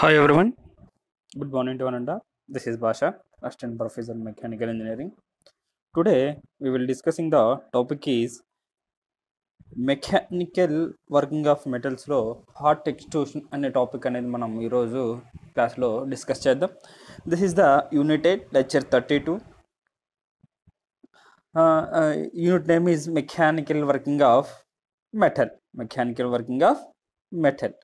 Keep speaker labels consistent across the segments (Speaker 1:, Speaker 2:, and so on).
Speaker 1: Hi everyone good morning to అనంట this is Bhasha assistant professor mechanical engineering today we will discussing the topic is mechanical working of మెటల్స్లో hot extrusion అనే topic అనేది మనం ఈరోజు క్లాస్లో discuss చేద్దాం this is the united lecture thirty two unit name is mechanical working of metal mechanical working of metal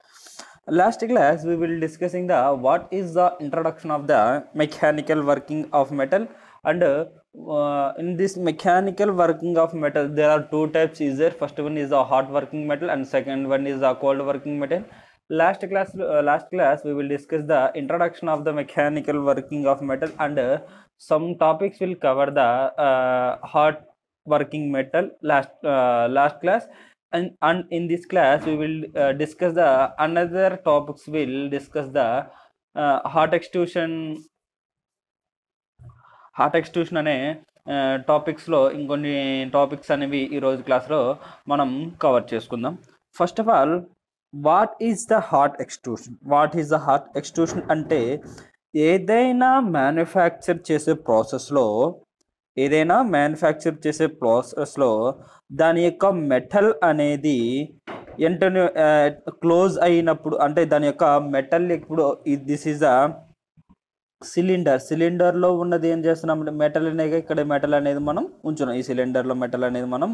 Speaker 1: last class we will discussing the what is the introduction of the mechanical working of metal and uh, in this mechanical working of metal there are two types is there first one is the hot working metal and second one is the cold working metal last class uh, last class we will discuss the introduction of the mechanical working of metal and uh, some topics will cover the uh, hot working metal last uh, last class and and in this class we will uh, discuss the another topics will discuss the uh, heart hot extrusion అనే టాపిక్స్లో uh, ఇంకొన్ని topics అనేవి ఈరోజు క్లాస్లో మనం cover చేసుకుందాం first of all what is the hot extrusion what is the hot extrusion అంటే ఏదైనా మ్యానుఫ్యాక్చర్ చేసే ప్రాసెస్లో ఏదైనా మ్యానుఫ్యాక్చర్ చేసే ప్రాసెస్లో దాని యొక్క మెటల్ అనేది ఎంటనే క్లోజ్ అయినప్పుడు అంటే దాని యొక్క మెటల్ ఇప్పుడు దిస్ ఈజ్ అ సిలిండర్ సిలిండర్లో ఉన్నది ఏం చేస్తున్నాం మెటల్ అనేది ఇక్కడ మెటల్ అనేది మనం ఉంచున్నాం ఈ సిలిండర్లో మెటల్ అనేది మనం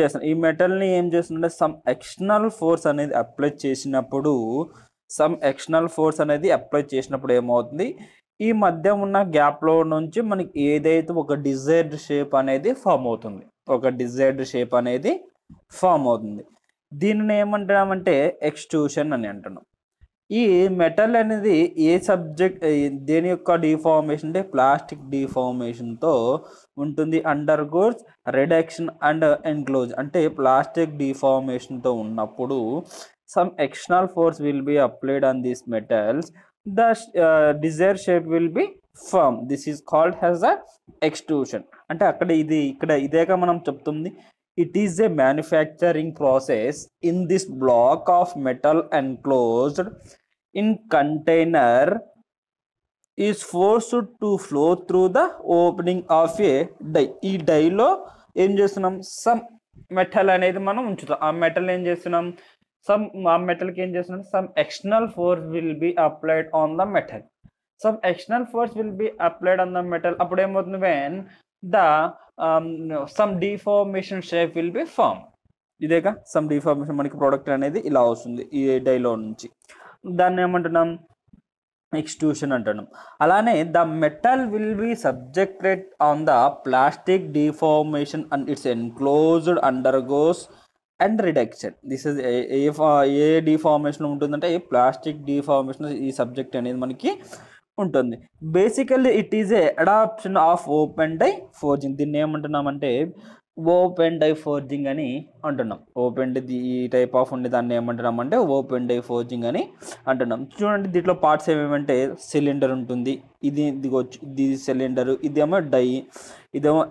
Speaker 1: చేస్తున్నాం ఈ మెటల్ని ఏం చేస్తుందంటే సమ్ ఎక్స్టర్నల్ ఫోర్స్ అనేది అప్లై చేసినప్పుడు సమ్ ఎక్స్టర్నల్ ఫోర్స్ అనేది అప్లై చేసినప్పుడు ఏమవుతుంది ఈ మధ్య ఉన్న గ్యాప్లో నుంచి మనకి ఏదైతే ఒక డిజైర్డ్ షేప్ అనేది ఫామ్ అవుతుంది ఒక డిజైర్డ్ షేప్ అనేది ఫామ్ అవుతుంది దీనిని ఏమంటామంటే ఎక్స్ట్యూషన్ అని అంటున్నాం ఈ మెటల్ అనేది ఏ సబ్జెక్ట్ దేని యొక్క డిఫార్మేషన్ అంటే ప్లాస్టిక్ డిఫార్మేషన్తో ఉంటుంది undergoes reduction and enclose అంటే ప్లాస్టిక్ డిఫార్మేషన్తో ఉన్నప్పుడు some external force will be applied on these metals the desire shape will be form this is called as a extrusion అంటే అక్కడ ఇది ఇక్కడ ఇదేగా మనం చెప్తుంది it is a manufacturing process in this block of metal enclosed in container is force to flow through the opening of a die ఈ డైలో ఏం చేస్తున్నాం సమ్ మెటల్ అనేది మనం ఉంచుతాం ఆ మెటల్ ఏం చేస్తున్నాం సమ్ ఆ మెటల్కి ఏం చేస్తున్నాం some external force will be applied on the metal some external force will be applied on the metal అప్పుడు ఏమవుతుంది when the um, some deformation shape will be formed ఇదేగా సమ్ డిఫార్మేషన్ మనకి ప్రోడక్ట్ అనేది ఇలా వస్తుంది ఈ డైలో నుంచి దాన్ని ఏమంటున్నాం ఎక్స్ట్యూషన్ అంటున్నాం అలానే the metal will be subjected on the plastic deformation and it's enclosed undergoes and reduction this is a a deformation ఉంటుందంటే ఈ ప్లాస్టిక్ డిఫార్మేషన్ ఈ సబ్జెక్ట్ అనేది మనకి ఉంటుంది basically it is a adoption of open die forging దీన్ని ఏమంటున్నామంటే open die forging అని అంటున్నాం ఓపెన్ ఈ టైప్ ఆఫ్ ఉండే దాన్ని ఏమంటున్నామంటే ఓపెన్ డై ఫోర్జింగ్ అని అంటున్నాం చూడండి దీంట్లో పార్ట్స్ ఏమేమంటే సిలిండర్ ఉంటుంది ఇది ఇదిగొచ్చు ఇది సిలిండర్ ఇదేమో డై ఇదేమో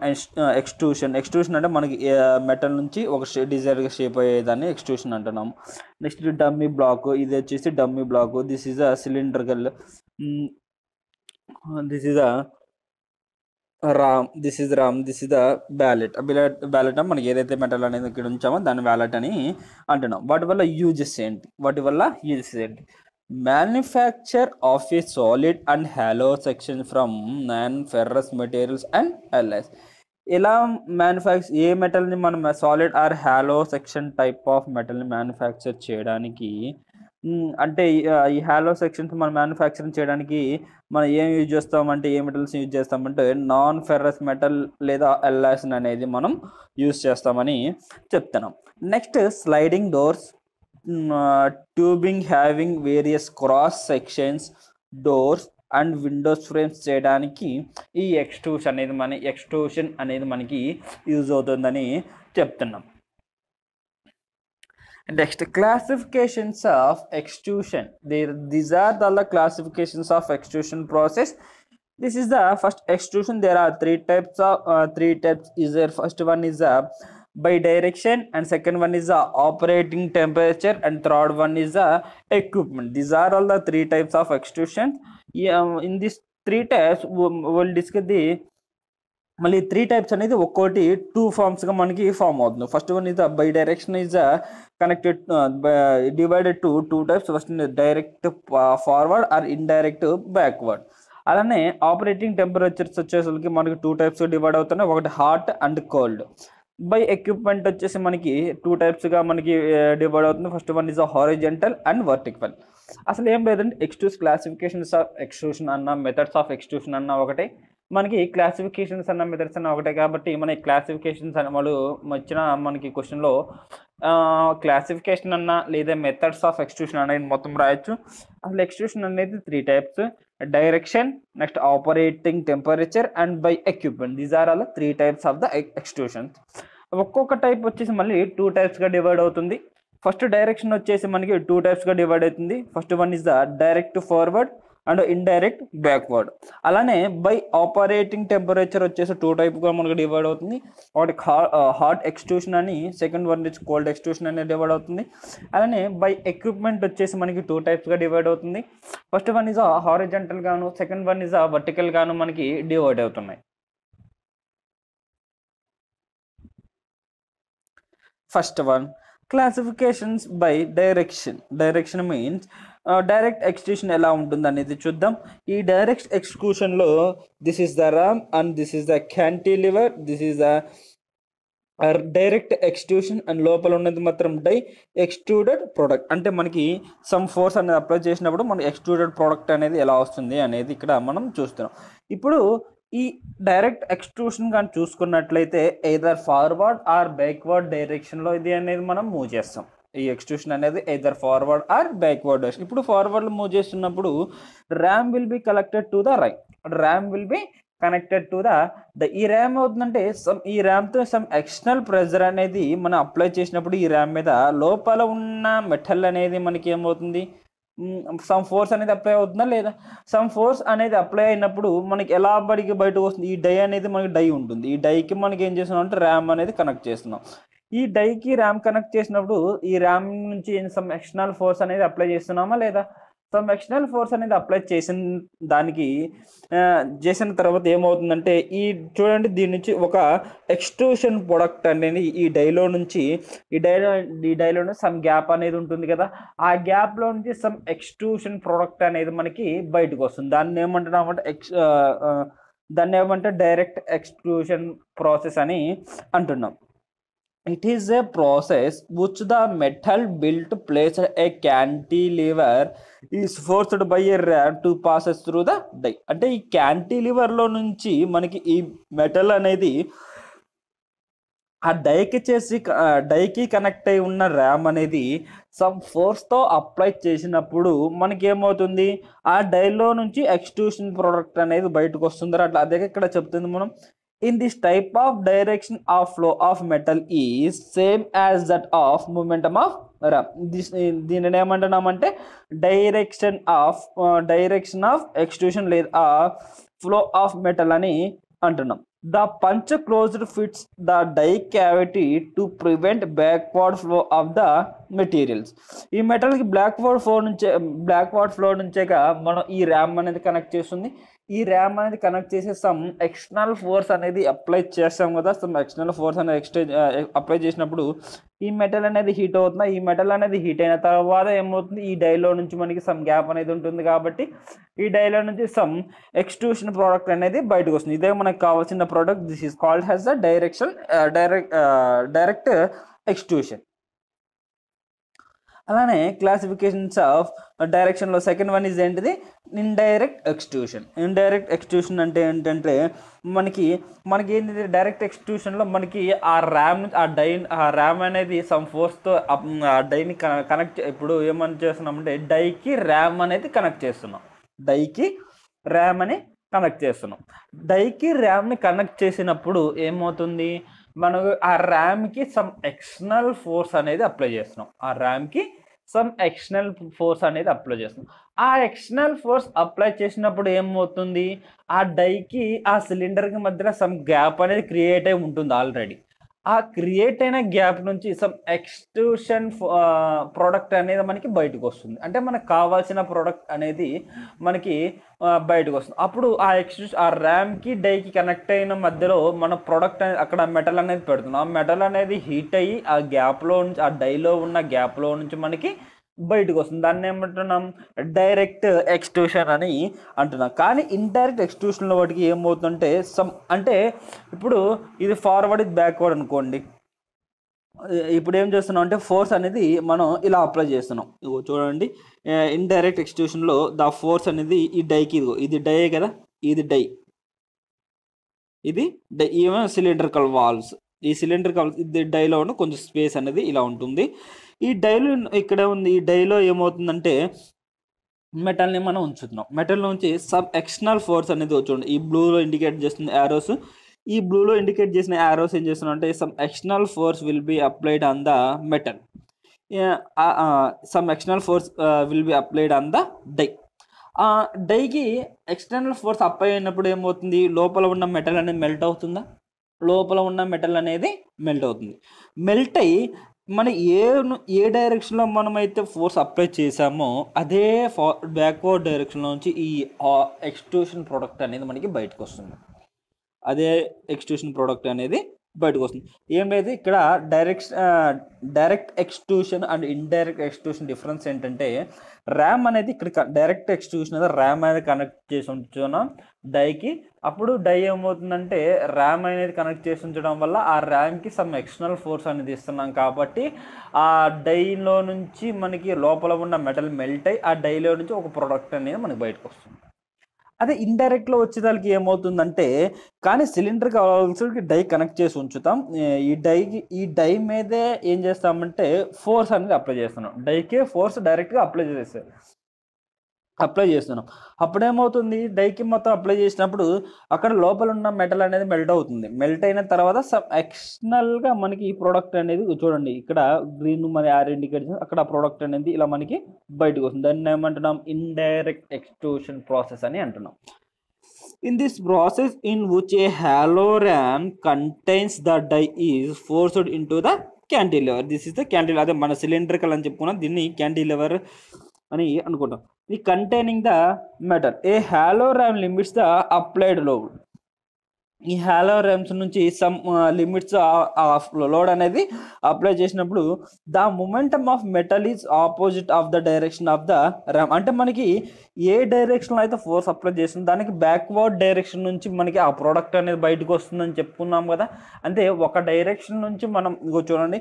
Speaker 1: ఎక్స్ట్రూషన్ ఎక్స్ట్రూషన్ అంటే మనకి మెటల్ నుంచి ఒక డిజైర్గా షేప్ అయ్యేదాన్ని ఎక్స్ట్రూషన్ అంటున్నాం నెక్స్ట్ డమ్మీ బ్లాక్ ఇది వచ్చేసి dummy block this is a cylinder గల్ this is a ram this is ram this is the billet billet billet మనకి ఏదైతే మెటల్ అనేది ఇక్కడ ఉంచామో దాని బ్యాలెట్ అని అంటున్నాం వాటి వల్ల యూజెస్ ఏంటి వాటి వల్ల యూజెస్ ఏంటి manufacture of a solid and hollow section from non ferrous materials and alloys ఎలా మ్యానుఫ్యాక్చర్ ఏ మెటల్ని మనం solid or hollow section type of మెటల్ని మ్యానుఫ్యాక్చర్ చేయడానికి అంటే ఈ హాలో సెక్షన్స్ మనం మ్యానుఫ్యాక్చరింగ్ చేయడానికి మనం ఏం యూజ్ చేస్తామంటే ఏ మెటల్స్ యూజ్ చేస్తామంటే నాన్ ఫెర్రస్ మెటల్ లేదా ఎల్లాసిన్ అనేది మనం యూజ్ చేస్తామని చెప్తున్నాం next sliding doors tubing having various cross sections doors and windows frames చేయడానికి ఈ ఎక్స్ట్రూషన్ అనేది మన ఎక్స్ట్రూషన్ అనేది మనకి యూజ్ అవుతుందని చెప్తున్నాం Next, classifications of extrusion. There, these are the classifications of extrusion process. This is the first extrusion. There are three types of uh, three types. Is there first one is a by direction and second one is the operating temperature and third one is the equipment these are all the three types of extrusion yeah in these three types we'll discuss the మళ్ళీ three types అనేది ఒక్కోటి two ఫామ్స్గా మనకి form అవుతుంది first one is by direction is connected divided to two types first direct forward or indirect backward అలానే operating temperatures వచ్చేసరికి మనకి two types divide అవుతున్నాయి ఒకటి hot and cold by equipment వచ్చేసి మనకి టూ టైప్స్గా మనకి డివైడ్ uh, అవుతుంది first one is horizontal and vertical అసలు ఏం లేదండి ఎక్స్ట్యూస్ క్లాసిఫికేషన్స్ ఆఫ్ ఎక్స్ట్రూషన్ అన్న మెథడ్స్ ఆఫ్ ఎక్స్ట్రూషన్ అన్న ఒకటి మనకి క్లాసిఫికేషన్స్ అన్న మెథడ్స్ అన్న ఒకటే కాబట్టి మన క్లాసిఫికేషన్స్ అన్న వాళ్ళు వచ్చిన మనకి క్వశ్చన్లో క్లాసిఫికేషన్ అన్న లేదా మెథడ్స్ ఆఫ్ ఎక్స్ట్యూషన్ అనేది మొత్తం రాయొచ్చు అసలు ఎక్స్ట్యూషన్ అనేది three types direction next operating temperature and by equipment these are all three types of the extrusions ఒక్కొక్క టైప్ వచ్చేసి మళ్ళీ టూ టైప్స్గా డివైడ్ అవుతుంది ఫస్ట్ డైరెక్షన్ వచ్చేసి మనకి టూ టైప్స్గా డివైడ్ అవుతుంది first one is the direct forward and indirect backward అలానే బై ఆపరేటింగ్ టెంపరేచర్ వచ్చేసి టూ టైప్గా మనకు డివైడ్ అవుతుంది ఒకటి హాట్ ఎక్స్ట్యూషన్ అని సెకండ్ వన్ ఇచ్చి కోల్డ్ ఎక్స్ట్యూషన్ అనేది డివైడ్ అవుతుంది అలానే బై ఎక్విప్మెంట్ వచ్చేసి మనకి టూ టైప్స్గా డివైడ్ అవుతుంది ఫస్ట్ వన్ ఇస్ ఆ హారిజెంటల్ గాను సెకండ్ వన్ ఇస్ ఆ వర్టికల్ గాను మనకి డివైడ్ అవుతున్నాయి first one classifications by direction direction means direct extrusion ఎలా ఉంటుంది అనేది చూద్దాం ఈ డైరెక్ట్ ఎక్స్క్యూషన్లో this is the ram and this is the cantilever this is the direct extrusion and లోపల ఉన్నది మాత్రం డై ఎక్స్ట్రూడెడ్ ప్రోడక్ట్ అంటే మనకి సమ్ ఫోర్స్ అనేది అప్లై చేసినప్పుడు మనకి ఎక్స్ట్రూడెడ్ ప్రోడక్ట్ అనేది ఎలా వస్తుంది అనేది ఇక్కడ మనం చూస్తున్నాం ఇప్పుడు ఈ డైరెక్ట్ ఎక్స్ట్రూషన్ కానీ చూసుకున్నట్లయితే ఎయిదర్ ఫార్వర్డ్ ఆర్ బ్యాక్వర్డ్ డైరెక్షన్లో ఇది అనేది మనం మూవ్ చేస్తాం ఈ ఎక్స్ట్రూషన్ అనేది ఎదర్ ఫార్వర్డ్ ఆర్ బ్యాక్వర్డ్ ఇప్పుడు ఫార్వర్డ్ మూవ్ చేస్తున్నప్పుడు ram will be collected to the right ram will be connected to the the ఈ ర్యామ్ అవుతుందంటే సమ్ ఈ ర్యామ్తో సమ్ ఎక్స్టర్నల్ ప్రెజర్ అనేది మనం అప్లై చేసినప్పుడు ఈ ర్యామ్ మీద లోపల ఉన్న మెటల్ అనేది మనకి ఏమవుతుంది సమ్ ఫోర్స్ అనేది అప్లై అవుతుందా లేదా సమ్ ఫోర్స్ అనేది అప్లై అయినప్పుడు మనకి ఎలా బడికి బయటకు వస్తుంది ఈ డై అనేది మనకి డై ఉంటుంది ఈ డైకి మనకి ఏం చేస్తున్నాం అంటే ర్యామ్ అనేది కనెక్ట్ చేస్తున్నాం ఈ డైకి ర్యామ్ కనెక్ట్ చేసినప్పుడు ఈ ర్యామ్ నుంచి సమ్ ఎక్స్టర్నల్ ఫోర్స్ అనేది అప్లై చేస్తున్నామా లేదా సో మెక్షనల్ ఫోర్స్ అనేది అప్లై చేసిన దానికి చేసిన తర్వాత ఏమవుతుందంటే ఈ చూడండి దీని నుంచి ఒక ఎక్స్ట్రూషన్ ప్రొడక్ట్ అనేది ఈ డైలో నుంచి ఈ డైలో ఈ డైలో సమ్ గ్యాప్ అనేది ఉంటుంది కదా ఆ గ్యాప్లో నుంచి సమ్ ఎక్స్ట్రూషన్ ప్రొడక్ట్ అనేది మనకి బయటకు వస్తుంది దాన్ని అంటే ఎక్స్ దాన్ని ఏమంటే డైరెక్ట్ ఎక్స్ట్రూషన్ ప్రాసెస్ అని అంటున్నాం It is a process which the metal built placed a cantilever is forced by a rat to passes through the die అంటే ఈ క్యాంటిలివర్లో నుంచి మనకి ఈ మెటల్ అనేది ఆ డైకి చేసి డైకి కనెక్ట్ అయి ఉన్న ర్యామ్ అనేది సమ్ ఫోర్స్తో అప్లై చేసినప్పుడు మనకి ఏమవుతుంది ఆ డైలో నుంచి ఎక్స్ట్యూషన్ ప్రోడక్ట్ అనేది బయటకు వస్తుంది అట్లా అదే ఇక్కడ చెప్తుంది మనం in this type of direction of flow of metal is same as that of momentum of ram this eh, దీనిని ఏమంటున్నామంటే direction of direction of extrusion లేదా ఫ్లో ఆఫ్ మెటల్ అని అంటున్నాం the punch closed fits the die cavity to prevent backward flow of the materials ఈ మెటల్కి backward flow నుంచే back backward flow నుంచేగా మనం ఈ ర్యామ్ అనేది కనెక్ట్ చేస్తుంది ఈ ర్యామ్ అనేది కనెక్ట్ చేసేస్తాం సమ్ ఎక్స్టర్నల్ ఫోర్స్ అనేది అప్లై చేస్తాం కదా సమ్ ఎక్స్టర్నల్ ఫోర్స్ అనేది ఎక్స్టే అప్లై చేసినప్పుడు ఈ మెటల్ అనేది హీట్ అవుతుంది ఈ మెటల్ అనేది హీట్ అయిన తర్వాత ఏమవుతుంది ఈ డైలో నుంచి మనకి సమ్ గ్యాప్ అనేది ఉంటుంది కాబట్టి ఈ డైలో నుంచి సమ్ ఎక్స్ట్రూషన్ ప్రోడక్ట్ అనేది బయటకు వస్తుంది ఇదే మనకు కావాల్సిన product this is called as the direction direct direct extrusion అలానే క్లాసిఫికేషన్స్ ఆఫ్ డైరెక్షన్లో సెకండ్ వన్ ఇస్ ఏంటిది ఇండైరెక్ట్ ఎక్స్ట్యూషన్ ఇండైరెక్ట్ ఎక్స్ట్యూషన్ అంటే ఏంటంటే మనకి మనకి ఏంటిది డైరెక్ట్ ఎక్స్ట్యూషన్లో మనకి ఆ ర్యామ్ ఆ డైన్ ఆ ర్యామ్ అనేది సమ్ ఫోర్స్తో ఆ డైని కనెక్ట్ ఇప్పుడు ఏమని చేస్తున్నామంటే డైకి ర్యామ్ అనేది కనెక్ట్ చేస్తున్నాం డైకి ర్యామ్ అని కనెక్ట్ చేస్తున్నాం డైకి ర్యామ్ని కనెక్ట్ చేసినప్పుడు ఏమవుతుంది మనం ఆ ర్యామ్కి సమ్ ఎక్స్టర్నల్ ఫోర్స్ అనేది అప్లై చేస్తున్నాం ఆ ర్యామ్కి సమ్ ఎక్స్టర్నల్ ఫోర్స్ అనేది అప్లై చేస్తున్నాం ఆ ఎక్స్టర్నల్ ఫోర్స్ అప్లై చేసినప్పుడు ఏమవుతుంది ఆ డైకి ఆ సిలిండర్కి మధ్యలో సమ్ గ్యాప్ అనేది క్రియేట్ అయి ఉంటుంది ఆల్రెడీ ఆ క్రియేట్ అయిన గ్యాప్ నుంచి సమ్ ఎక్స్ట్రూషన్ ప్రోడక్ట్ అనేది మనకి బయటకు వస్తుంది అంటే మనకు కావాల్సిన ప్రోడక్ట్ అనేది మనకి uh, బయటకు వస్తుంది అప్పుడు ఆ ఎక్స్ట్రూషన్ ఆ ర్యామ్కి డైకి కనెక్ట్ అయిన మధ్యలో మన ప్రోడక్ట్ అనేది అక్కడ మెటల్ అనేది పెడుతుంది ఆ మెటల్ అనేది హీట్ అయ్యి ఆ గ్యాప్లో నుంచి ఆ డైలో ఉన్న గ్యాప్లో నుంచి మనకి బయటకు వస్తుంది దాన్ని ఏమంటున్నాం డైరెక్ట్ ఎక్స్ట్యూషన్ అని అంటున్నాం కానీ ఇండైరెక్ట్ ఎక్స్ట్యూషన్ వాటికి ఏమవుతుందంటే సమ్ అంటే ఇప్పుడు ఇది ఫార్వర్డ్ ఇది బ్యాక్వర్డ్ అనుకోండి ఇప్పుడు ఏం చేస్తున్నాం అంటే ఫోర్స్ అనేది మనం ఇలా అప్లై చేస్తున్నాం ఇగో చూడండి ఇండైరెక్ట్ ఎక్స్ట్యూషన్లో ద ఫోర్స్ అనేది ఈ డైకి ఇదిగో ఇది డై కదా ఇది డై ఇది డై ఈవెన్ కల్ వాల్వ్స్ ఈ సిలిండర్ ఇది డైలో ఉన్న కొంచెం స్పేస్ అనేది ఇలా ఉంటుంది ఈ డైలో ఇక్కడే ఉంది ఈ డైలో ఏమవుతుందంటే మెటల్ని మనం ఉంచుతున్నాం మెటల్ నుంచి సబ్ ఎక్స్టర్నల్ ఫోర్స్ అనేది వచ్చి ఈ బ్లూలో ఇండికేట్ చేస్తుంది యారోస్ ఈ బ్లూలో ఇండికేట్ చేసిన యారోస్ ఏం చేస్తున్నాం అంటే some external force will be applied on the metal some external force will be applied on the die డైకి ఎక్స్టర్నల్ ఫోర్స్ అప్లై అయినప్పుడు ఏమవుతుంది లోపల ఉన్న మెటల్ అనేది మెల్ట్ అవుతుందా లోపల ఉన్న మెటల్ అనేది మెల్ట్ అవుతుంది మెల్ట్ అయ్యి మన ఏ ఏ డైరెక్షన్లో మనమైతే ఫోర్స్ అప్లై చేసామో అదే ఫా బ్యాక్వర్డ్ డైరెక్షన్లో నుంచి ఈ ఎక్స్ట్యూషన్ ప్రోడక్ట్ అనేది మనకి బయటకు వస్తుంది అదే ఎక్స్ట్యూషన్ ప్రోడక్ట్ అనేది బయటకు వస్తుంది ఏమైతే ఇక్కడ direct direct extrusion and indirect extrusion difference ఏంటంటే ర్యామ్ అనేది ఇక్కడ డైరెక్ట్ ఎక్స్ట్యూషన్ అనేది ర్యామ్ అనేది కనెక్ట్ చేసి ఉంచున డైకి అప్పుడు డై ఏమవుతుందంటే ర్యామ్ అనేది కనెక్ట్ చేసి ఉంచడం వల్ల ఆ ర్యామ్కి సమ్ ఎక్స్టర్నల్ ఫోర్స్ అనేది ఇస్తున్నాం కాబట్టి ఆ డైలో నుంచి మనకి లోపల ఉన్న మెటల్ మెల్ట్ అయ్యి ఆ డైలో నుంచి ఒక ప్రోడక్ట్ అనేది మనకి బయటకు వస్తుంది అదే ఇండైరెక్ట్లో వచ్చేదానికి ఏమవుతుందంటే కానీ సిలిండర్ కావాల్సి డై కనెక్ట్ చేసి ఉంచుతాం ఈ డైకి ఈ డై మీదే ఏం చేస్తామంటే ఫోర్స్ అనేది అప్లై చేస్తున్నాం డైకే ఫోర్స్ డైరెక్ట్గా అప్లై చేసేస్తారు అప్లై చేస్తున్నాం అప్పుడేమవుతుంది డైకి మొత్తం అప్లై చేసినప్పుడు అక్కడ లోపల ఉన్న మెటల్ అనేది మెల్ట్ అవుతుంది మెల్ట్ అయిన తర్వాత ఎక్స్టర్నల్గా మనకి ఈ ప్రోడక్ట్ అనేది చూడండి ఇక్కడ గ్రీన్ మరి ఆర్ కడిచిన అక్కడ ప్రోడక్ట్ అనేది ఇలా మనకి బయటకు వస్తుంది దాన్ని ఏమంటున్నాం ఇండైరెక్ట్ ఎక్స్ట్రూషన్ ప్రాసెస్ అని అంటున్నాం in this process in which a hollow ram contains the die is forced into the lever this is the cantilever అదే మన సిలిండర్ కల్ అని చెప్పుకున్నాం దీన్ని లెవర్ అని అనుకుంటాం ఇది containing the metal a hollow ram limits the applied load ఈ హ్యాలో ర్యామ్స్ నుంచి సమ్ లిమిట్స్ ఆఫ్ లోడ్ అనేది అప్లై చేసినప్పుడు the momentum of metal is opposite of the direction of the ram అంటే మనకి ఏ డైరెక్షన్లో అయితే ఫోర్స్ అప్లై చేస్తుంది దానికి బ్యాక్వర్డ్ డైరెక్షన్ నుంచి మనకి ఆ ప్రోడక్ట్ అనేది బయటకు వస్తుందని చెప్పుకున్నాం కదా అంటే ఒక డైరెక్షన్ నుంచి మనం చూడండి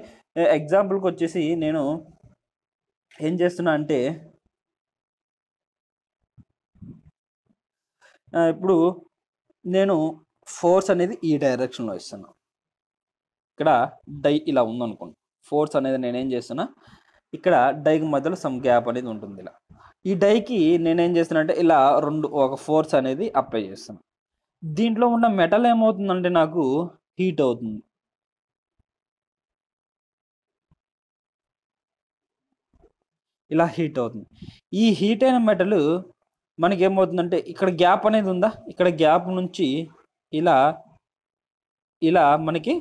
Speaker 1: ఎగ్జాంపుల్కి వచ్చేసి నేను ఏం చేస్తున్నా అంటే ఇప్పుడు నేను ఫోర్స్ అనేది ఈ డైరెక్షన్లో ఇస్తున్నా ఇక్కడ డై ఇలా ఉందనుకోండి ఫోర్స్ అనేది నేనేం చేస్తున్నా ఇక్కడ డైకి మధ్యలో సమ్ గ్యాప్ అనేది ఉంటుంది ఇలా ఈ డైకి నేనేం చేస్తానంటే ఇలా రెండు ఒక ఫోర్స్ అనేది అప్లై చేస్తాను దీంట్లో ఉన్న మెటల్ ఏమవుతుందంటే నాకు హీట్ అవుతుంది ఇలా హీట్ అవుతుంది ఈ హీట్ అయిన మెటల్ మనకి ఏమవుతుందంటే ఇక్కడ గ్యాప్ అనేది ఉందా ఇక్కడ గ్యాప్ నుంచి ఇలా ఇలా మనకి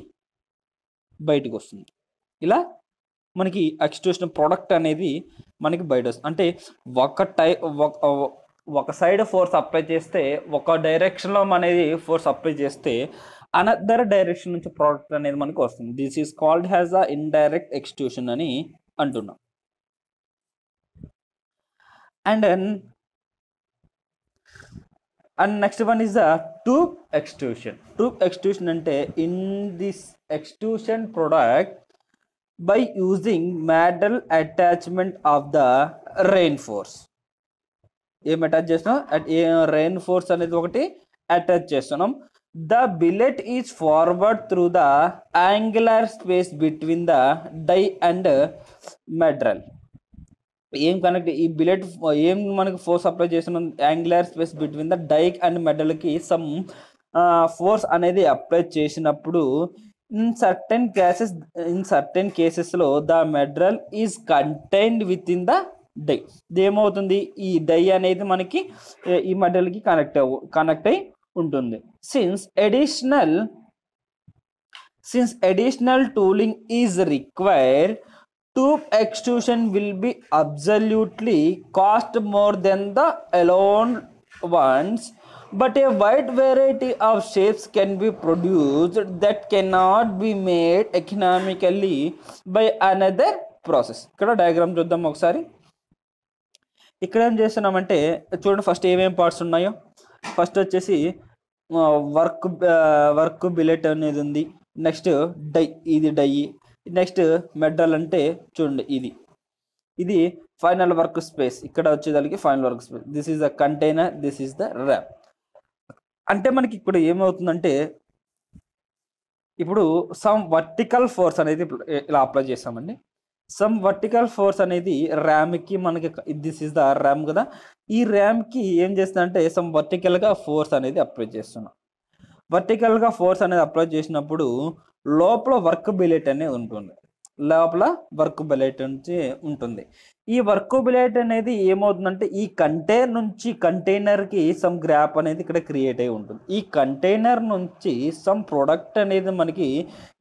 Speaker 1: బయటకు వస్తుంది ఇలా మనకి ఎక్స్టూషన్ ప్రోడక్ట్ అనేది మనకి బయట వస్తుంది అంటే ఒక టై ఒక సైడ్ ఫోర్స్ అప్లై చేస్తే ఒక డైరెక్షన్లో అనేది ఫోర్స్ అప్లై చేస్తే అనదర్ డైరెక్షన్ నుంచి ప్రోడక్ట్ అనేది మనకు వస్తుంది this is called as a indirect extrusion అని అంటున్నాం and and next one is the tube extrusion tube extrusion అంటే in this extrusion product by using metal attachment of the reinforce ఏం attach చేస్తున్నాం reinforce అనేది ఒకటి attach చేస్తున్నాం the billet is forward through the angular space between the die and mandrel ఏం connect ఈ billet ఏం మనకి force apply చేసిన యాంగులర్ స్పేస్ బిట్వీన్ ద డైక్ అండ్ మెడల్కి సమ్ ఫోర్స్ అనేది అప్లై చేసినప్పుడు in certain cases in certain కేసెస్లో the mandrel is contained within the die ఏమవుతుంది ఈ డై అనేది మనకి ఈ మెడల్కి కనెక్ట్ అవ్వ కనెక్ట్ అయి ఉంటుంది since additional since additional tooling is required tube extrusion will be absolutely cost more than the alone ones but a wide variety of shapes can be produced that cannot be made economically by another process ఇక్కడ diagram చూద్దాం ఒకసారి ఇక్కడ ఏం చేస్తున్నామంటే చూడండి first ఏమేమి parts ఉన్నాయో first వచ్చేసి వర్క్ వర్క్ బిల్లెట్ అనేది ఉంది నెక్స్ట్ డై ఇది డై నెక్స్ట్ మెడల్ అంటే చూడండి ఇది ఇది ఫైనల్ వర్క్ స్పేస్ ఇక్కడ వచ్చేదానికి final work space this is the container this is the ram అంటే మనకి ఇప్పుడు ఏమవుతుందంటే ఇప్పుడు సమ్ వర్టికల్ ఫోర్స్ అనేది ఇలా అప్లై చేస్తామండి సమ్ వర్టికల్ ఫోర్స్ అనేది ర్యామ్కి మనకి దిస్ ఇస్ ద ర్యామ్ కదా ఈ ర్యామ్కి ఏం చేస్తుందంటే సమ్ వర్టికల్గా ఫోర్స్ అనేది అప్లై చేస్తున్నాం వర్టికల్గా ఫోర్స్ అనేది అప్లై చేసినప్పుడు లోపల వర్క్ బిలెట్ అనేది ఉంటుంది లోపల వర్క్ బిలెట్ నుంచి ఉంటుంది ఈ వర్క్ బిలెట్ అనేది ఏమవుతుందంటే ఈ కంటైనర్ నుంచి కంటైనర్కి సమ్ గ్రాప్ అనేది ఇక్కడ క్రియేట్ అయి ఉంటుంది ఈ కంటైనర్ నుంచి సమ్ ప్రోడక్ట్ అనేది మనకి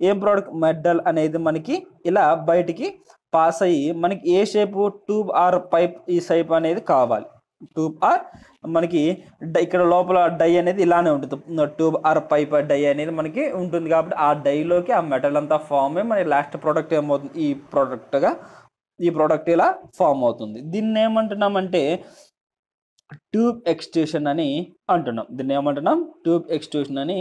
Speaker 1: ఏం ప్రోడక్ట్ మెడల్ అనేది మనకి ఇలా బయటికి పాస్ అయ్యి మనకి ఏ షేపు ట్యూబ్ ఆర్ పైప్ ఈ షైప్ అనేది కావాలి ట్యూబ్ ఆర్ మనకి ఇక్కడ లోపల డై అనేది ఇలానే ఉంటుంది ట్యూబ్ ఆర్ పైప్ డై అనేది మనకి ఉంటుంది కాబట్టి ఆ డైలోకి ఆ మెటల్ అంతా ఫామ్ అయ్యి మనకి లాస్ట్ ప్రోడక్ట్ ఏమవుతుంది ఈ ప్రోడక్ట్గా ఈ ప్రోడక్ట్ ఇలా ఫామ్ అవుతుంది దీన్ని ఏమంటున్నామంటే ట్యూబ్ ఎక్స్ట్యూషన్ అని అంటున్నాం దీన్ని ఏమంటున్నాం ట్యూబ్ ఎక్స్ట్యూషన్ అని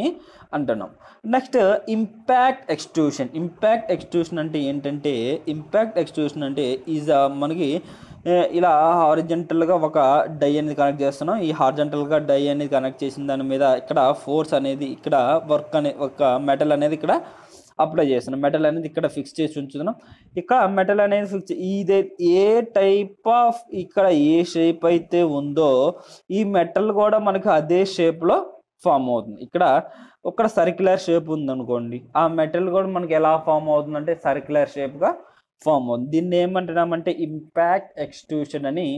Speaker 1: అంటున్నాం next impact extrusion impact extrusion అంటే ఏంటంటే ఇంపాక్ట్ ఎక్స్ట్యూషన్ అంటే ఈజ్ మనకి ఇలా హారిజెంటల్గా ఒక డై అనేది కనెక్ట్ చేస్తున్నాం ఈ హార్జెంటల్గా డై అనేది కనెక్ట్ చేసిన దాని మీద ఇక్కడ ఫోర్స్ అనేది ఇక్కడ వర్క్ అనే ఒక మెటల్ అనేది ఇక్కడ అప్లై చేస్తున్నాం మెటల్ అనేది ఇక్కడ ఫిక్స్ చేసి ఉంచుతున్నాం ఇక్కడ మెటల్ అనేది ఫిక్స్ ఇదే ఏ టైప్ ఆఫ్ ఇక్కడ ఏ షేప్ అయితే ఉందో ఈ మెటల్ కూడా మనకి అదే షేప్లో ఫామ్ అవుతుంది ఇక్కడ ఒక సర్క్యులర్ షేప్ ఉందనుకోండి ఆ మెటల్ కూడా మనకి ఎలా ఫామ్ అవుతుందంటే సర్క్యులర్ షేప్గా ఫామ్ దీన్ని ఏమంటున్నామంటే ఇంపాక్ట్ ఎక్స్ట్యూషన్ అని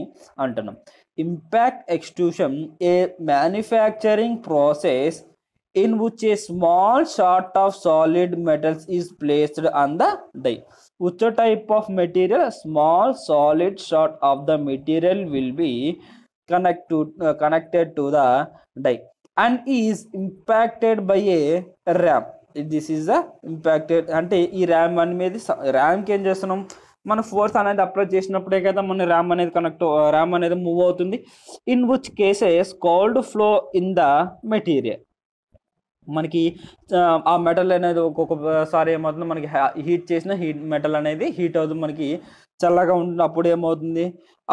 Speaker 1: అంటున్నాం impact extrusion a manufacturing process in which a small short of solid metals is placed on the die ఉచ్చ type of material small solid short of the material will be connect connected to the die and is impacted by a ram this is the impacted అంటే ఈ RAM అనేది ర్యామ్కి ఏం చేస్తున్నాం మన force అనేది apply చేసినప్పుడే కదా మన ర్యామ్ అనేది కనెక్ట్ ర్యామ్ అనేది మూవ్ అవుతుంది in which cases cold flow in the material మనకి ఆ మెటల్ అనేది ఒక్కొక్కసారి ఏమవుతుంది మనకి హీట్ చేసిన హీట్ మెటల్ అనేది హీట్ అవుతుంది మనకి చల్లగా ఉంటుంది అప్పుడు ఏమవుతుంది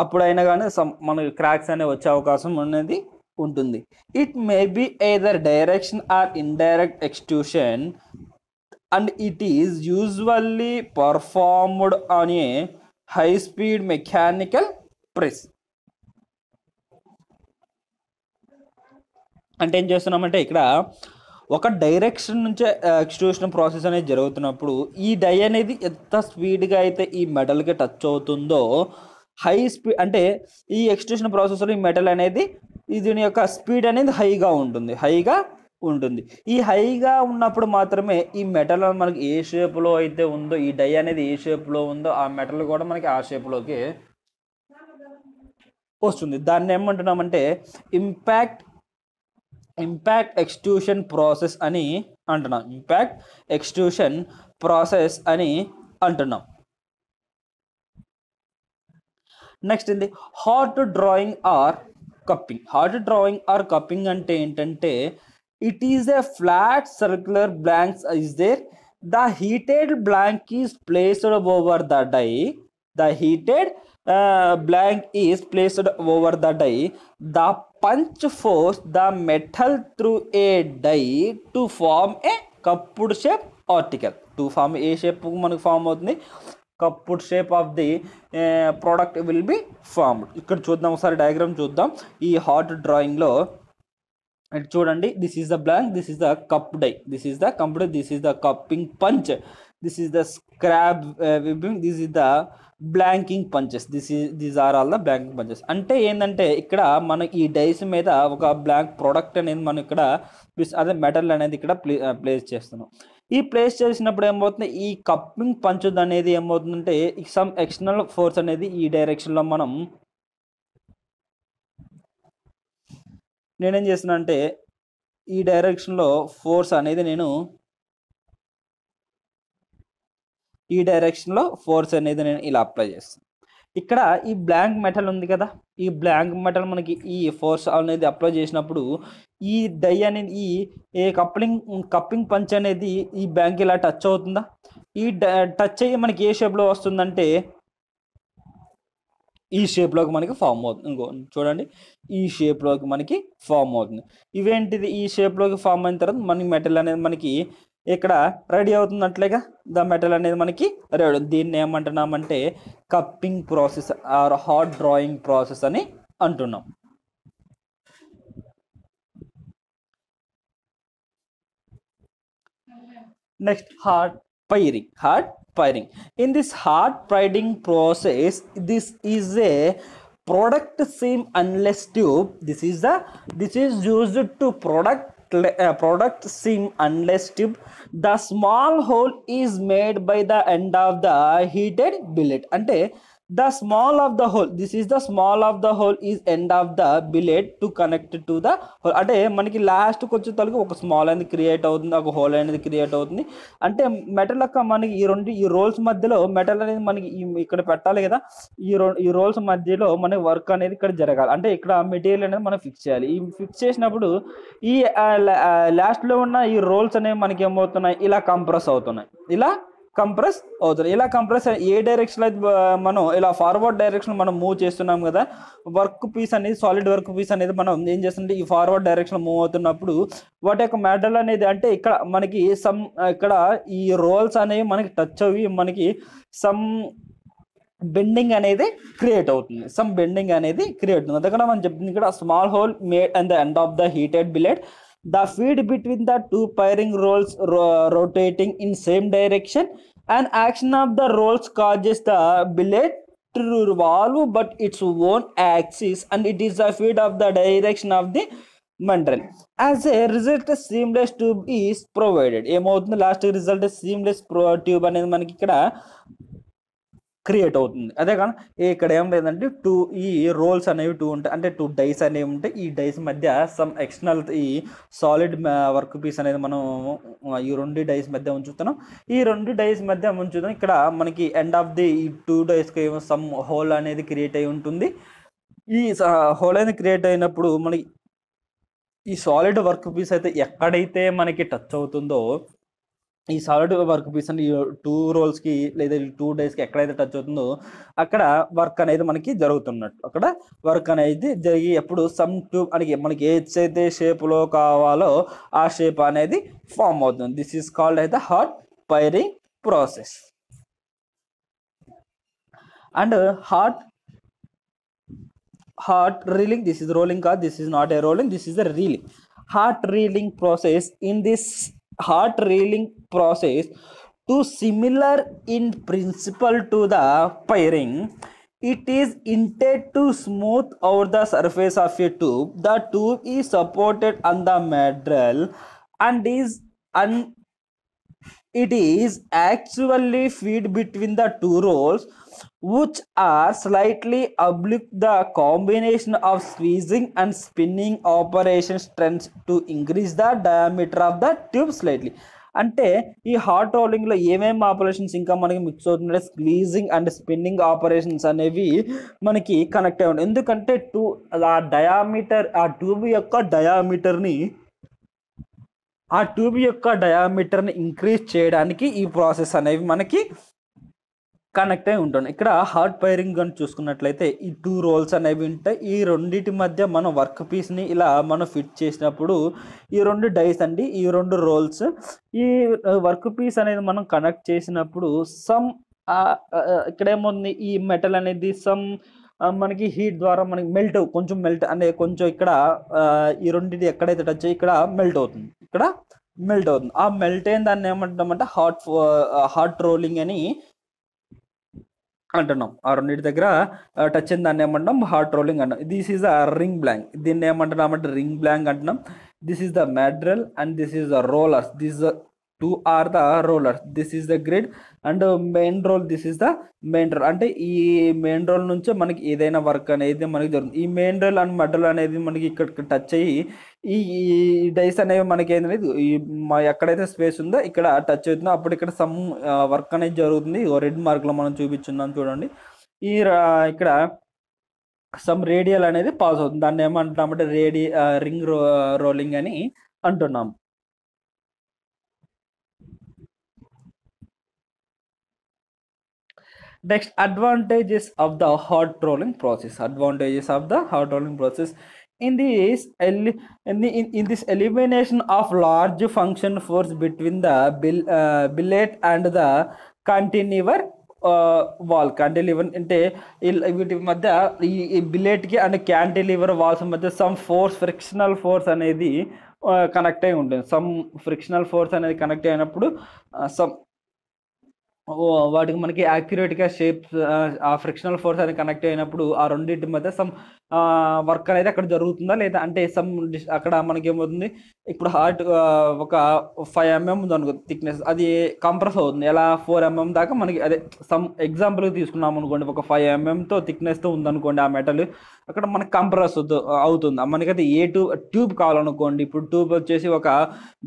Speaker 1: అప్పుడైనా కానీ మనకి క్రాక్స్ అనేవి వచ్చే అవకాశం అనేది ఉంటుంది it may be either direction or indirect extrusion and it is usually performed on a high speed mechanical press అంటే ఏం చేస్తున్నామంటే ఇక్కడ ఒక డైరెక్షన్ నుంచే ఎక్స్ట్రూషన్ ప్రాసెస్ అనేది జరుగుతున్నప్పుడు ఈ డై అనేది ఎంత స్పీడ్గా అయితే ఈ మెటల్కి టచ్ అవుతుందో హై స్పీడ్ అంటే ఈ ఎక్స్ట్రూషన్ ప్రాసెస్లో ఈ మెటల్ అనేది దీని యొక్క స్పీడ్ అనేది హైగా ఉంటుంది హైగా ఉంటుంది ఈ హైగా ఉన్నప్పుడు మాత్రమే ఈ మెటల్ మనకి ఏ షేప్లో అయితే ఉందో ఈ డై అనేది ఏ షేప్లో ఉందో ఆ మెటల్ కూడా మనకి ఆ షేప్లోకి వస్తుంది దాన్ని ఏమంటున్నామంటే ఇంపాక్ట్ ఇంపాక్ట్ ఎక్స్ట్యూషన్ ప్రాసెస్ అని అంటున్నాం ఇంపాక్ట్ ఎక్స్ట్యూషన్ ప్రాసెస్ అని అంటున్నాం నెక్స్ట్ ఏంది హాట్ డ్రాయింగ్ ఆర్ カップ िंग ハットドローイング ஆர் カップ िंग అంటే ఏంటంటే it is a flat circular blanks is there the heated blank is placed over the die the heated blank is placed over the die the punch force the metal through a die to form a cup shape article to form a shape మనకు ఫామ్ అవుతుంది cupped shape of the product will be formed ఇక్కడ చూద్దాం ఒకసారి diagram చూద్దాం ఈ heart డ్రాయింగ్లో ఇటు చూడండి this is the blank this is the cup die this is the cup die this is the cupping punch this is the scrap webbing this is the blanking punches this ఈ this are all the blanking punches అంటే ఏంటంటే ఇక్కడ మనం ఈ dice మీద ఒక blank product అనేది మనం ఇక్కడ అదే మెటల్ అనేది ఇక్కడ ప్లే ప్లేస్ చేస్తున్నాం ఈ ప్లేస్ చేసినప్పుడు ఏమవుతుంది ఈ కప్పింగ్ పంచుద్ అనేది ఏమవుతుందంటే సమ్ ఎక్స్టర్నల్ ఫోర్స్ అనేది ఈ డైరెక్షన్లో మనం నేనేం చేసిన అంటే ఈ డైరెక్షన్లో ఫోర్స్ అనేది నేను ఈ డైరెక్షన్లో ఫోర్స్ అనేది నేను ఇలా అప్లై చేస్తాను ఇక్కడ ఈ బ్లాంక్ మెటల్ ఉంది కదా ఈ బ్లాంక్ మెటల్ మనకి ఈ ఫోర్స్ అనేది అప్లై చేసినప్పుడు ఈ డై అనేది ఈ ఏ కప్లింగ్ కప్పింగ్ పంచ్ అనేది ఈ బ్యాంక్ ఇలా టచ్ అవుతుందా ఈ టచ్ అయ్యి మనకి ఏ షేప్లో వస్తుందంటే ఈ షేప్లోకి మనకి ఫామ్ అవుతుంది ఇంకో చూడండి ఈ షేప్లోకి మనకి ఫామ్ అవుతుంది ఇవేంటిది ఈ షేప్లోకి ఫామ్ అయిన తర్వాత మనకి మెటల్ అనేది మనకి ఇక్కడ రెడీ అవుతున్నట్లేగా ద మెటల్ అనేది మనకి రెడీ దీన్ని ఏమంటున్నామంటే cupping process or hot drawing process అని అంటున్నాం next hot piercing hot piercing in this hot పైరింగ్ process this is a product seamless tube this is the this is used to product uh, product seem unlisted. the small hole is made by the end of the heated billet And. The small of the hole this is the small of the hole is end of the billet to connect to the hole అంటే మనకి last కొంచెం తలకి ఒక small అనేది create అవుతుంది ఒక whole అనేది create అవుతుంది అంటే మెటల్ యొక్క మనకి ఈ రెండు ఈ రోల్స్ మధ్యలో మెటల్ అనేది మనకి ఇక్కడ పెట్టాలి కదా ఈ ఈ రోల్స్ మధ్యలో మన వర్క్ అనేది ఇక్కడ జరగాలి అంటే ఇక్కడ మెటీరియల్ అనేది మనం ఫిక్స్ చేయాలి ఈ ఫిక్స్ చేసినప్పుడు ఈ లాస్ట్లో ఉన్న ఈ రోల్స్ అనేవి మనకి ఏమవుతున్నాయి ఇలా కంప్రెస్ అవుతున్నాయి ఇలా కంప్రెస్ అవుతుంది ఇలా కంప్రెస్ ఏ డైరెక్షన్ అయితే మనం ఇలా ఫార్వర్డ్ డైరెక్షన్ మనం మూవ్ చేస్తున్నాం కదా వర్క్ పీస్ అనేది సాలిడ్ వర్క్ పీస్ అనేది మనం ఏం చేస్తుంటే ఈ ఫార్వర్డ్ డైరెక్షన్ మూవ్ అవుతున్నప్పుడు వాటి యొక్క మెటల్ అనేది అంటే ఇక్కడ మనకి సమ్ ఇక్కడ ఈ రోల్స్ అనేవి మనకి టచ్ అవి మనకి సమ్ బెండింగ్ అనేది క్రియేట్ అవుతుంది సమ్ బెండింగ్ అనేది క్రియేట్ అవుతుంది అందుకని మనం చెప్తుంది ఇక్కడ small hole made and the end of the heated billet the feed between the two piercing rolls rotating in same direction and action of the rolls causes the billet revolve about its own axis and it is the feed of the direction of the mandrel as a result seamless tube is provided ఏమవుతుంది last result seamless pro tube అనేది మనకి ఇక్కడ create అవుతుంది అదే కానీ ఇక్కడ ఏం లేదంటే టూ ఈ రోల్స్ అనేవి టూ ఉంటాయి అంటే టూ డైస్ అనేవి ఉంటాయి ఈ డైస్ మధ్య సమ్ ఎక్స్టర్నల్ ఈ సాలిడ్ వర్క్ పీస్ అనేది మనం ఈ రెండు డైస్ మధ్య ఉంచుతున్నాం ఈ రెండు డైస్ మధ్య ఉంచుతాం ఇక్కడ మనకి ఎండ్ ఆఫ్ ది ఈ టూ డైస్కి సమ్ హోల్ అనేది క్రియేట్ అయి ఉంటుంది ఈ హోల్ అనేది క్రియేట్ అయినప్పుడు మనకి ఈ సాలిడ్ వర్క్ పీస్ అయితే ఎక్కడైతే మనకి టచ్ అవుతుందో ఈ సాలిడ్ వర్క్ పీస్ అంటే టూ రోల్స్కి లేదా ఈ టూ డేస్కి ఎక్కడైతే టచ్ అవుతుందో అక్కడ వర్క్ అనేది మనకి జరుగుతున్నట్టు అక్కడ వర్క్ అనేది జరిగి ఎప్పుడు సమ్ టూ మనకి మనకి ఏదైతే షేప్లో కావాలో ఆ షేప్ అనేది ఫామ్ అవుతుంది దిస్ ఈస్ కాల్డ్ అయితే hot పైరింగ్ process and hot hot reeling this is rolling కాదు this is not a rolling this is the reeling hot reeling process in this heart reeling process to similar in principle to the firing it is intended to smooth over the surface of a tube. The tube is supported on the mandrel and is and it is actually feed between the two rolls which are slightly oblique the combination of squeezing and spinning operation tends to increase the diameter of the tube slightly అంటే ఈ heart రోలింగ్లో ఏమేమి operations ఇంకా మనకి mix అవుతున్నాయి స్లీజింగ్ and spinning operations అనేవి మనకి connect అయ్యి ఉంటాయి ఎందుకంటే టూ ఆ డయామీటర్ ఆ ట్యూబ్ యొక్క డయామీటర్ని ఆ ట్యూబ్ యొక్క డయామీటర్ని ఇంక్రీజ్ చేయడానికి ఈ ప్రాసెస్ అనేవి మనకి కనెక్ట్ అయి ఉంటాను ఇక్కడ హార్డ్ పైరింగ్ కానీ చూసుకున్నట్లయితే ఈ టూ రోల్స్ అనేవి ఉంటాయి ఈ రెండింటి మధ్య మనం వర్క్ పీస్ని ఇలా మనం ఫిట్ చేసినప్పుడు ఈ రెండు డైస్ అండి ఈ రెండు రోల్స్ ఈ వర్క్ పీస్ అనేది మనం కనెక్ట్ చేసినప్పుడు సమ్ ఇక్కడేముంది ఈ మెటల్ అనేది సమ్ మనకి హీట్ ద్వారా మనకి మెల్ట్ కొంచెం మెల్ట్ అనే కొంచెం ఇక్కడ ఈ రెండింటి ఎక్కడైతే టచ్ ఇక్కడ మెల్ట్ అవుతుంది ఇక్కడ మెల్ట్ అవుతుంది ఆ మెల్ట్ అయిన దాన్ని ఏమంటామంటే హాట్ హాట్ రోలింగ్ అని అంటున్నాం ఆ రెండింటి దగ్గర టచ్ అయిన దాన్ని ఏమంటాం హార్ట్ రోలింగ్ అంటాం this is a ring blank దీన్ని ఏమంటున్నాం అంటే రింగ్ బ్లాంక్ అంటున్నాం this is the mandrel and this is the rollers this two are the rollers this is the grid and main roll this is the main roll అంటే ఈ main role నుంచే మనకి ఏదైనా work అనేది మనకి జరుగుతుంది ఈ మెయిన్ రోల్ అండ్ మెడల్ అనేది మనకి ఇక్కడ టచ్ అయ్యి ఈ డైస్ అనేవి మనకి ఏంటనేది మా ఎక్కడైతే స్పేస్ ఉందో ఇక్కడ టచ్ అవుతుందో అప్పుడు ఇక్కడ సమ్ వర్క్ అనేది జరుగుతుంది రెడ్ మార్క్లో మనం చూపించున్నాం చూడండి ఈ ఇక్కడ సమ్ రేడియల్ అనేది పాస్ అవుతుంది దాన్ని ఏమంటున్నామంటే రేడియ రింగ్ రోలింగ్ అని అంటున్నాం next advantages of the hot rolling process advantages of the hot rolling process in this ఎలి in this elimination of large function force between the bill uh, and the cantilever wall cantilever అంటే వీటి మధ్య ఈ బిల్లెట్కి and cantilever walls మధ్య some force frictional force అనేది connect uh, అయి ఉంటుంది సమ్ ఫ్రిక్షనల్ ఫోర్స్ అనేది కనెక్ట్ అయినప్పుడు సమ్ uh, వాటికి మనకి యాక్యురేట్గా షేప్స్ ఆ ఫ్రిక్షనల్ ఫోర్స్ అనేది కనెక్ట్ అయినప్పుడు ఆ రెండింటి మధ్య సమ్ వర్క్ అనేది అక్కడ జరుగుతుందా లేదా అంటే సమ్ అక్కడ మనకి ఏమవుతుంది ఇప్పుడు హార్ట్ ఒక ఫైవ్ ఎంఎం mm ఉంది అనుకో థిక్నెస్ అది కంప్రెస్ అవుతుంది ఎలా ఫోర్ ఎంఎం mm దాకా మనకి అదే సమ్ ఎగ్జాంపుల్ తీసుకున్నాం అనుకోండి ఒక ఫైవ్ ఎంఎంతో mm థిక్నెస్తో ఉందనుకోండి ఆ మెటల్ అక్కడ మనకి కంప్రెస్ అవుతుంది మనకి అది ఏ ట్యూబ్ ట్యూబ్ కావాలనుకోండి ఇప్పుడు ట్యూబ్ వచ్చేసి ఒక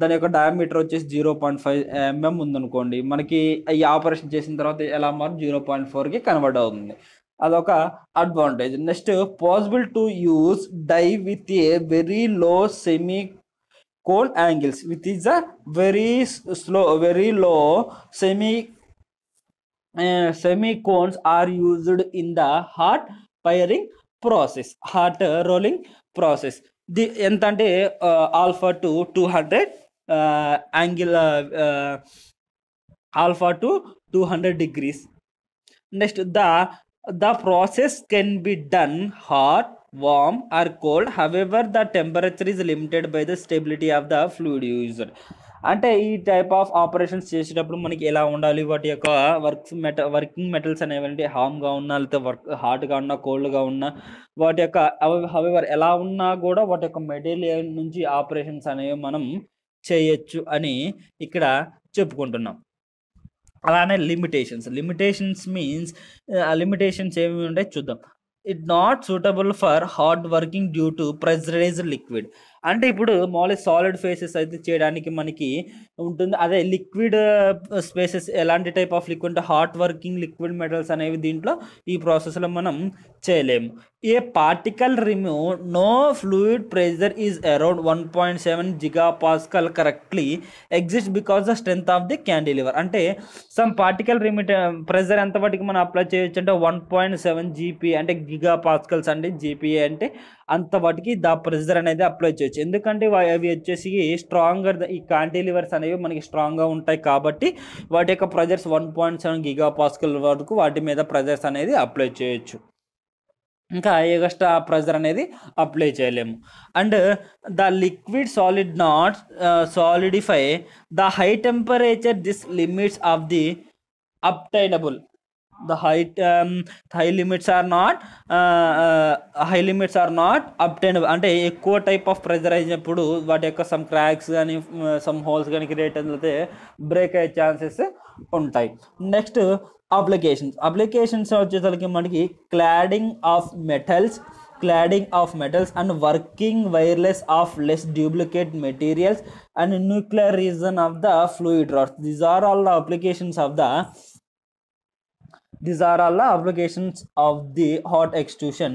Speaker 1: దాని యొక్క డయామీటర్ వచ్చేసి జీరో పాయింట్ ఫైవ్ ఎంఎం ఉందనుకోండి మనకి ఆ ఆపరేషన్ చేసిన తర్వాత ఎలా మారు జీరో పాయింట్ ఫోర్కి కన్వర్ట్ అవుతుంది అదొక advantage next possible to use die with a very low semi cone angles with is a very slow very low semi semi cones are used in the hot firing process hot rolling process the ఎంత అంటే alpha to two hundred angle alpha alpha to 200 degrees next the the process can be done hot warm or cold however the temperature is limited by the stability of the fluid user అంటే ఈ type of operations చేసేటప్పుడు మనకి ఎలా ఉండాలి వాటి యొక్క works మెట working metals అనేవి హామ్గా ఉన్నా లేకపోతే వర్క్ హాట్గా ఉన్నా కోల్డ్గా ఉన్నా వాటి యొక్క హవెవర్ ఎలా ఉన్నా కూడా వాటి యొక్క మెటీరియల్ నుంచి ఆపరేషన్స్ అనేవి మనం చేయొచ్చు అని ఇక్కడ చెప్పుకుంటున్నాం అలానే లిమిటేషన్స్ లిమిటేషన్స్ మీన్స్ లిమిటేషన్స్ ఏమి ఉంటాయి చూద్దాం it not suitable for hard working due to pressurised liquid అంటే ఇప్పుడు మామూలు సాలిడ్ ఫేసెస్ అయితే చేయడానికి మనకి ఉంటుంది అదే లిక్విడ్ స్పేసెస్ ఎలాంటి టైప్ ఆఫ్ లిక్విడ్ అంటే హార్డ్ వర్కింగ్ లిక్విడ్ మెటల్స్ అనేవి దీంట్లో ఈ ప్రాసెస్లో మనం చేయలేము a particle no fluid pressure no fluid one point seven giga pascal correctly exist because the strength of the cantilever. అంటే సమ్ పార్టికల్ రిమిట్ ప్రెజర్ ఎంత పట్టుకు మనం అప్లై చేయొచ్చు అంటే వన్ పాయింట్ సెవెన్ జీపీ అంటే గిగా పాస్కల్స్ అండి GPA అంటే అంత వాటికి ద ప్రెజర్ అనేది అప్లై చేయొచ్చు ఎందుకంటే అవి వచ్చేసి స్ట్రాంగర్ ఈ కాంటిలివర్స్ అనేవి మనకి స్ట్రాంగ్గా ఉంటాయి కాబట్టి వాటి యొక్క pressures one point seven giga pascal వరకు వాటి మీద ప్రెజర్స్ అనేది అప్లై చేయొచ్చు ఇంకా ఎగస్ట్రా ప్రెజర్ అనేది అప్లై చేయలేము and the liquid solid not solidify the high temperature this limits of the obtainable the height um, high limits are not uh, uh, high limits are not obtain అంటే ఎక్కువ type of pressure అయినప్పుడు వాటి యొక్క some cracks కానీ some holes కానీ create అయితే break అయ్యే chances ఉంటాయి నెక్స్ట్ అప్లికేషన్స్ అప్లికేషన్స్ వచ్చేసరికి మనకి cladding of metals cladding of metals and working wireless of less duplicate materials and nuclear reason of the fluid rods these are all the applications of the These are all the applications of the hot extrusion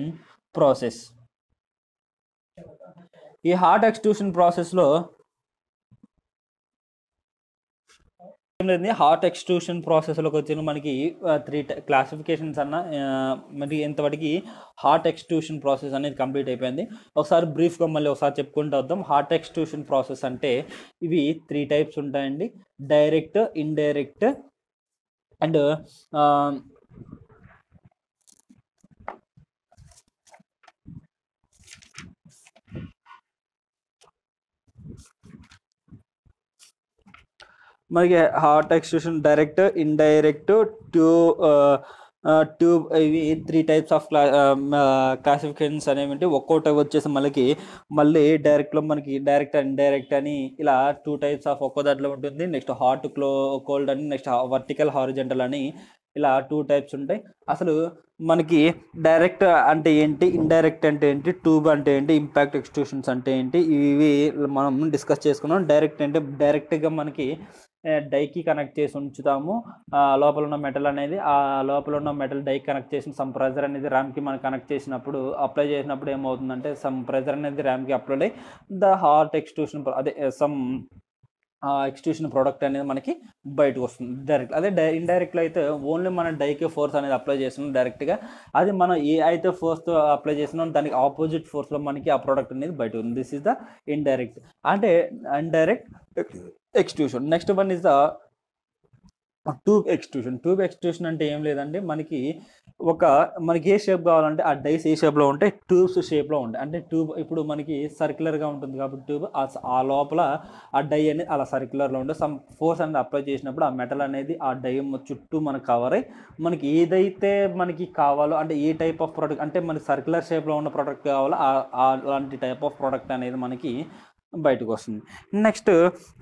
Speaker 1: ఈ hot extrusion ప్రాసెస్లో heart extrusion ప్రాసెస్లోకి వచ్చిన మనకి three classifications అన్న మరి ఇంతవరకు hot extrusion process అనేది complete అయిపోయింది ఒకసారి బ్రీఫ్గా మళ్ళీ ఒకసారి చెప్పుకుంటూ వద్దాం హార్ట్ ఎక్స్ట్రూషన్ ప్రాసెస్ అంటే ఇవి త్రీ టైప్స్ ఉంటాయండి డైరెక్ట్ ఇండైరెక్ట్ అండ్ మనకి హార్ట్ ఎక్స్ట్రూషన్ డైరెక్ట్ ఇండైరెక్ట్ ట్యూ ట్యూబ్ ఇవి త్రీ టైప్స్ ఆఫ్ క్లా క్లాసిఫికేషన్స్ అనేవి అంటే ఒక్కోటి వచ్చేసి మనకి మళ్ళీ డైరెక్ట్లో మనకి డైరెక్ట్ అండ్ డైరెక్ట్ అని ఇలా టూ టైప్స్ ఆఫ్ ఒక్కో దాంట్లో ఉంటుంది నెక్స్ట్ హార్ట్ క్లో కోల్డ్ అని నెక్స్ట్ వర్టికల్ హారిజెంటల్ అని ఇలా టూ టైప్స్ ఉంటాయి అసలు మనకి డైరెక్ట్ అంటే ఏంటి ఇండైరెక్ట్ అంటే ఏంటి ట్యూబ్ అంటే ఏంటి ఇంపాక్ట్ ఎక్స్ట్రూషన్స్ అంటే ఏంటి ఇవి మనం డిస్కస్ చేసుకున్నాం డైరెక్ట్ అంటే డైరెక్ట్గా మనకి డైకి కనెక్ట్ చేసి ఉంచుతాము లోపల ఉన్న మెటల్ అనేది ఆ లోపల ఉన్న మెటల్ డైకి కనెక్ట్ చేసిన సమ్ ప్రెజర్ అనేది ర్యామ్కి మనం కనెక్ట్ చేసినప్పుడు అప్లై చేసినప్పుడు ఏమవుతుందంటే సమ్ ప్రెజర్ అనేది ర్యామ్కి అప్లై అయ్యి ద హార్ట్ ఎక్స్ట్యూషన్ అదే సమ్ ఎక్స్ట్యూషన్ ప్రోడక్ట్ అనేది మనకి బయటకు వస్తుంది డైరెక్ట్ అదే డై ఇండైరెక్ట్లో అయితే ఓన్లీ మన డైకే ఫోర్స్ అనేది అప్లై చేస్తున్నాం డైరెక్ట్గా అది మనం ఏ అయితే ఫోర్స్తో అప్లై చేస్తున్నాం దానికి ఆపోజిట్ ఫోర్స్లో మనకి ఆ ప్రోడక్ట్ అనేది బయట ఉంది దిస్ ఇస్ ద ఇండైరెక్ట్ అంటే indirect extrusion next one is the tube extrusion tube extrusion అంటే ఏం లేదండి మనకి ఒక మనకి ఏ షేప్ కావాలంటే ఆ డైస్ ఏ షేప్లో ఉంటే ట్యూబ్స్ షేప్లో ఉంటాయి అంటే ట్యూబ్ ఇప్పుడు మనకి సర్క్యులర్గా ఉంటుంది కాబట్టి ట్యూబ్ ఆ లోపల ఆ డై అనేది అలా సర్క్యులర్లో ఉంటే సమ్ ఫోర్స్ అనేది అప్లై చేసినప్పుడు ఆ మెటల్ అనేది ఆ డై చుట్టూ మనకు కవర్ అయ్యి మనకి ఏదైతే మనకి కావాలో అంటే ఏ టైప్ ఆఫ్ ప్రోడక్ట్ అంటే మనకి సర్క్యులర్ షేప్లో ఉన్న ప్రోడక్ట్ కావాలో అలాంటి టైప్ ఆఫ్ ప్రోడక్ట్ అనేది మనకి బయటకు వస్తుంది నెక్స్ట్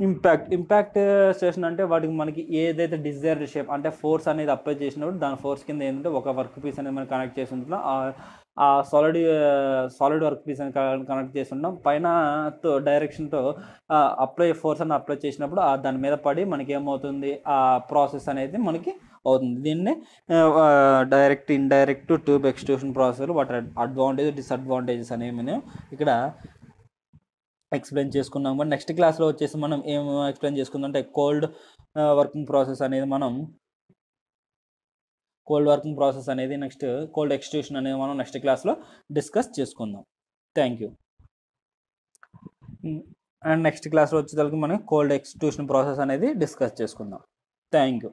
Speaker 1: ఇంపాక్ట్ ఇంపాక్ట్ స్టేషన్ అంటే వాటికి మనకి ఏదైతే డిజైర్డ్ షేప్ అంటే ఫోర్స్ అనేది అప్లై చేసినప్పుడు దాని ఫోర్స్ కింద ఏంటంటే ఒక వర్క్ పీస్ అనేది మనం కనెక్ట్ చేసి ఉంటున్నాం ఆ సాలిడ్ సాలిడ్ వర్క్ పీస్ అని కనెక్ట్ చేసి ఉంటాం పైన డైరెక్షన్తో అప్లై ఫోర్స్ అని అప్లై చేసినప్పుడు దాని మీద పడి మనకి ఏమవుతుంది ఆ ప్రాసెస్ అనేది మనకి అవుతుంది దీన్ని direct indirect tube extrusion process వాటి అడ్వాంటేజ్ డిసడ్వాంటేజెస్ అనేవి మేము ఇక్కడ ఎక్స్ప్లెయిన్ చేసుకున్నాం బట్ నెక్స్ట్ క్లాస్లో వచ్చేసి మనం ఏం ఎక్స్ప్లెయిన్ చేసుకుందాం అంటే కోల్డ్ వర్కింగ్ ప్రాసెస్ అనేది మనం కోల్డ్ వర్కింగ్ ప్రాసెస్ అనేది నెక్స్ట్ కోల్డ్ ఎక్స్టిట్యూషన్ అనేది మనం నెక్స్ట్ క్లాస్లో డిస్కస్ చేసుకుందాం థ్యాంక్ యూ అండ్ నెక్స్ట్ క్లాస్లో వచ్చేసరికి మనం కోల్డ్ ఎక్స్ట్యూషన్ ప్రాసెస్ అనేది డిస్కస్ చేసుకుందాం థ్యాంక్ యూ